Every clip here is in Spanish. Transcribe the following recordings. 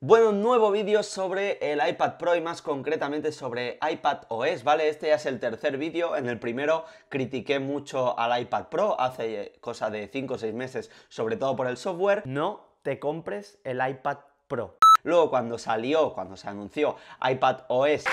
Bueno, nuevo vídeo sobre el iPad Pro y más concretamente sobre iPad OS, ¿vale? Este ya es el tercer vídeo, en el primero critiqué mucho al iPad Pro hace cosa de 5 o 6 meses, sobre todo por el software. No te compres el iPad Pro. Luego cuando salió, cuando se anunció iPad OS,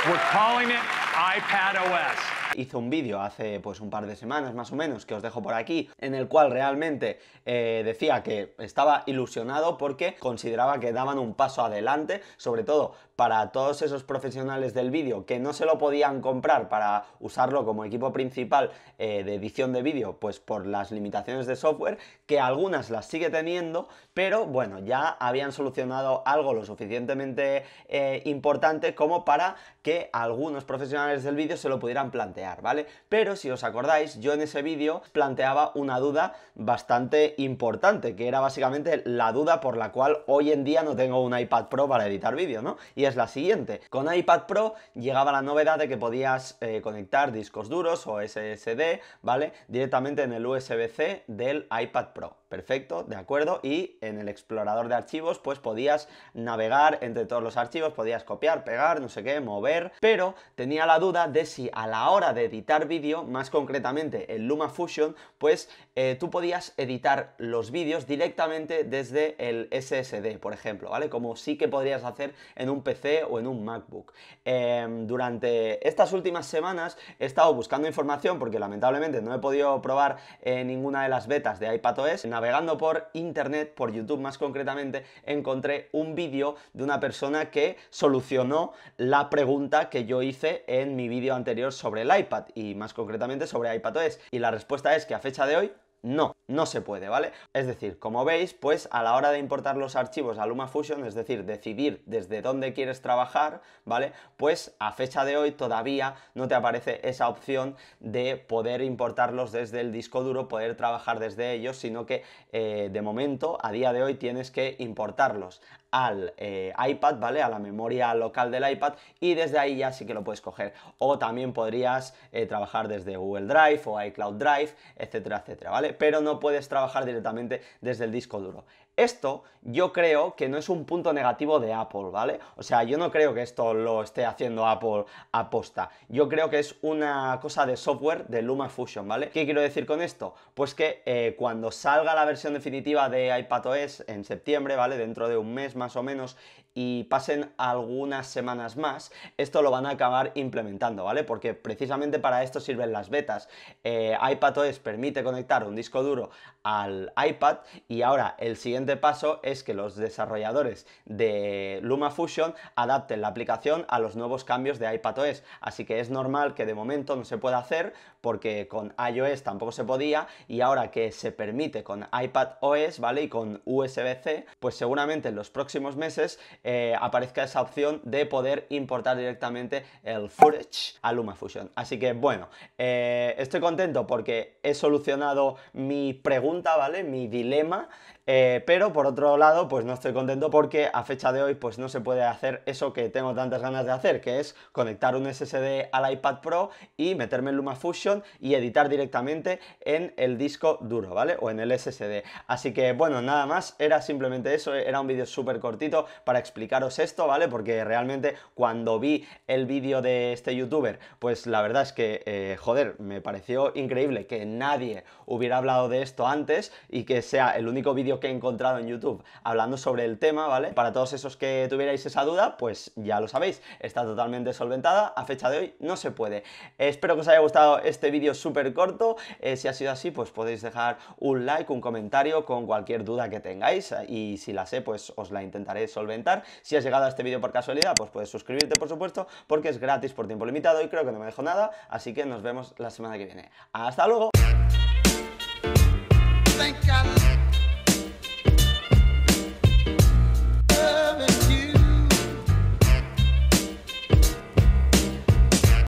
hizo un vídeo hace pues un par de semanas más o menos que os dejo por aquí, en el cual realmente eh, decía que estaba ilusionado porque consideraba que daban un paso adelante, sobre todo para todos esos profesionales del vídeo que no se lo podían comprar para usarlo como equipo principal eh, de edición de vídeo, pues por las limitaciones de software, que algunas las sigue teniendo, pero bueno, ya habían solucionado algo lo suficientemente eh, importante como para que algunos profesionales del vídeo se lo pudieran plantear, ¿vale? Pero si os acordáis, yo en ese vídeo planteaba una duda bastante importante, que era básicamente la duda por la cual hoy en día no tengo un iPad Pro para editar vídeo, ¿no? es la siguiente. Con iPad Pro llegaba la novedad de que podías eh, conectar discos duros o SSD, ¿vale? Directamente en el USB-C del iPad Pro. Perfecto, de acuerdo. Y en el explorador de archivos, pues podías navegar entre todos los archivos, podías copiar, pegar, no sé qué, mover. Pero tenía la duda de si a la hora de editar vídeo, más concretamente en LumaFusion, pues eh, tú podías editar los vídeos directamente desde el SSD, por ejemplo, ¿vale? Como sí que podrías hacer en un PC o en un MacBook. Em, durante estas últimas semanas he estado buscando información porque lamentablemente no he podido probar eh, ninguna de las betas de iPadOS. Pegando por internet, por YouTube más concretamente, encontré un vídeo de una persona que solucionó la pregunta que yo hice en mi vídeo anterior sobre el iPad y más concretamente sobre iPadOS. Y la respuesta es que a fecha de hoy no, no se puede, ¿vale? Es decir, como veis, pues a la hora de importar los archivos a LumaFusion, es decir, decidir desde dónde quieres trabajar, ¿vale? Pues a fecha de hoy todavía no te aparece esa opción de poder importarlos desde el disco duro, poder trabajar desde ellos, sino que eh, de momento, a día de hoy, tienes que importarlos al eh, iPad, ¿vale? A la memoria local del iPad y desde ahí ya sí que lo puedes coger. O también podrías eh, trabajar desde Google Drive o iCloud Drive, etcétera, etcétera, ¿vale? pero no puedes trabajar directamente desde el disco duro. Esto yo creo que no es un punto negativo de Apple, ¿vale? O sea, yo no creo que esto lo esté haciendo Apple aposta. Yo creo que es una cosa de software de LumaFusion, ¿vale? ¿Qué quiero decir con esto? Pues que eh, cuando salga la versión definitiva de iPadOS en septiembre, ¿vale? Dentro de un mes más o menos y pasen algunas semanas más, esto lo van a acabar implementando, ¿vale? Porque precisamente para esto sirven las betas. Eh, iPadOS permite conectar un disco duro al iPad y ahora el siguiente paso es que los desarrolladores de LumaFusion adapten la aplicación a los nuevos cambios de iPadOS. Así que es normal que de momento no se pueda hacer porque con iOS tampoco se podía y ahora que se permite con iPadOS, ¿vale? Y con USB-C, pues seguramente en los próximos meses eh, aparezca esa opción de poder importar directamente el footage a LumaFusion. Así que bueno, eh, estoy contento porque he solucionado mi pregunta, ¿vale? Mi dilema. Eh, pero por otro lado, pues no estoy contento porque a fecha de hoy pues no se puede hacer eso que tengo tantas ganas de hacer, que es conectar un SSD al iPad Pro y meterme en LumaFusion y editar directamente en el disco duro, ¿vale? O en el SSD. Así que bueno, nada más, era simplemente eso, era un vídeo súper cortito para explicaros esto, ¿vale? Porque realmente cuando vi el vídeo de este youtuber, pues la verdad es que, eh, joder, me pareció increíble que nadie hubiera hablado de esto antes y que sea el único vídeo que he encontrado en YouTube hablando sobre el tema, ¿vale? Para todos esos que tuvierais esa duda, pues ya lo sabéis, está totalmente solventada, a fecha de hoy no se puede. Espero que os haya gustado este vídeo súper corto, eh, si ha sido así, pues podéis dejar un like, un comentario con cualquier duda que tengáis eh, y si la sé, pues os la intentaré solventar. Si has llegado a este vídeo por casualidad, pues puedes suscribirte, por supuesto, porque es gratis por tiempo limitado y creo que no me dejo nada, así que nos vemos la semana que viene. ¡Hasta luego! think I